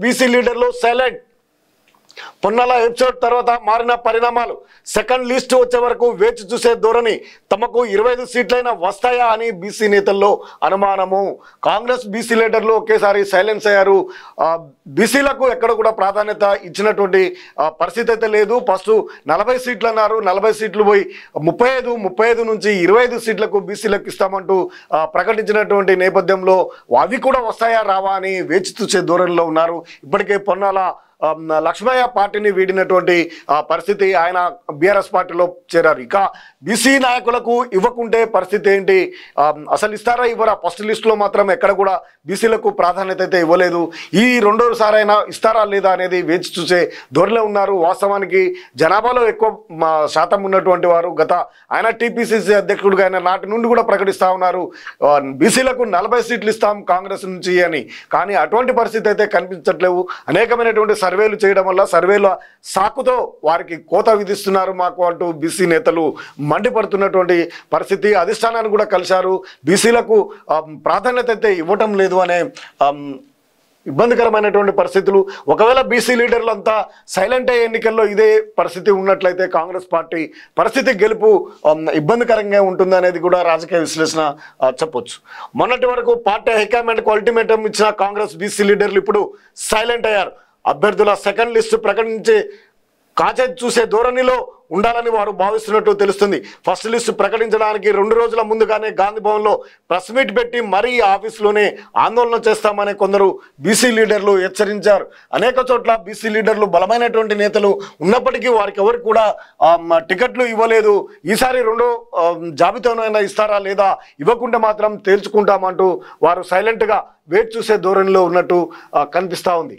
BC leader लो silent Ponnala episode తర్వాత మారిన పరిణామాలు సెకండ్ లిస్ట్ వచ్చే వరకు వేచి చూసే ధోరణి తమకు ఇరవై ఐదు సీట్లైనా వస్తాయా అని బీసీ నేతల్లో అనుమానము కాంగ్రెస్ బీసీ లీడర్లు ఒకేసారి సైలెన్స్ అయ్యారు బీసీలకు ఎక్కడ కూడా ప్రాధాన్యత ఇచ్చినటువంటి పరిస్థితి అయితే లేదు ఫస్ట్ నలభై సీట్లు అన్నారు నలభై సీట్లు పోయి ముప్పై ఐదు ముప్పై ఐదు నుంచి ఇరవై ఐదు సీట్లకు బీసీలకు ఇస్తామంటూ ప్రకటించినటువంటి నేపథ్యంలో అవి కూడా వస్తాయా రావా అని వేచి చూసే ధోరణిలో ఉన్నారు ఇప్పటికే పొన్నాల లక్ష్మయ్య పార్టీని వీడినటువంటి పరిస్థితి ఆయన బీఆర్ఎస్ పార్టీలో చేరారు ఇక బీసీ నాయకులకు ఇవ్వకుంటే పరిస్థితి ఏంటి అసలు ఇస్తారా ఇవ్వరా ఫస్ట్ లిస్టులో మాత్రం ఎక్కడ కూడా బీసీలకు ప్రాధాన్యత అయితే ఇవ్వలేదు ఈ సారైనా ఇస్తారా లేదా అనేది వేచి చూసే ధోరణిలో ఉన్నారు వాస్తవానికి జనాభాలో ఎక్కువ శాతం ఉన్నటువంటి వారు గత ఆయన టీపీసీసీ అధ్యక్షుడుగా ఆయన నాటి నుండి కూడా ప్రకటిస్తూ ఉన్నారు బీసీలకు నలభై సీట్లు ఇస్తాం కాంగ్రెస్ నుంచి అని కానీ అటువంటి పరిస్థితి అయితే కనిపించట్లేవు అనేకమైనటువంటి సర్వేలు చేయడం వల్ల సర్వేల సాకుతో వారికి కోత విధిస్తున్నారు మాకు అంటూ బీసీ నేతలు మండిపడుతున్నటువంటి పరిస్థితి అధిష్టానాన్ని కూడా కలిశారు బీసీలకు ప్రాధాన్యత అయితే ఇవ్వటం లేదు అనే ఇబ్బందికరమైనటువంటి పరిస్థితులు ఒకవేళ బీసీ లీడర్లు అంతా సైలెంట్ అయ్యే ఎన్నికల్లో ఇదే పరిస్థితి ఉన్నట్లయితే కాంగ్రెస్ పార్టీ పరిస్థితి గెలుపు ఇబ్బందికరంగా ఉంటుందనేది కూడా రాజకీయ విశ్లేషణ చెప్పొచ్చు మొన్నటి వరకు పార్టీ హైకమాండ్కు అల్టిమేటం ఇచ్చిన కాంగ్రెస్ బీసీ లీడర్లు ఇప్పుడు సైలెంట్ అయ్యారు అభ్యర్థుల సెకండ్ లిస్టు ప్రకటించి కాచేది చూసే ధోరణిలో ఉండాలని వారు భావిస్తున్నట్టు తెలుస్తుంది ఫస్ట్ లిస్టు ప్రకటించడానికి రెండు రోజుల ముందుగానే గాంధీ భవన్లో ప్రెస్ మీట్ పెట్టి మరీ ఆఫీసులోనే ఆందోళన చేస్తామని కొందరు బీసీ లీడర్లు హెచ్చరించారు అనేక చోట్ల బీసీ లీడర్లు బలమైనటువంటి నేతలు ఉన్నప్పటికీ వారికి ఎవరు కూడా టికెట్లు ఇవ్వలేదు ఈసారి రెండో జాబితానైనా ఇస్తారా లేదా ఇవ్వకుండా మాత్రం తేల్చుకుంటామంటూ వారు సైలెంట్గా వేట్ చూసే ధోరణిలో ఉన్నట్టు కనిపిస్తూ ఉంది